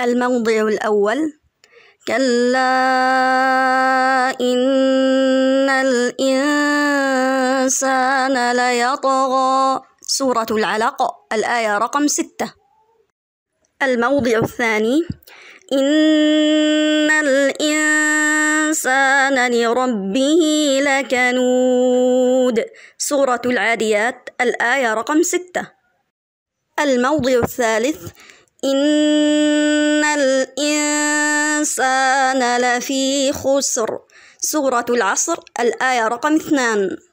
الموضع الأول كلا إن الإنسان ليطغى سورة العلق الآية رقم ستة الموضع الثاني إن الإنسان لربه لكنود سورة العاديات الآية رقم ستة الموضع الثالث إن الإنسان لفي خسر سورة العصر الآية رقم اثنان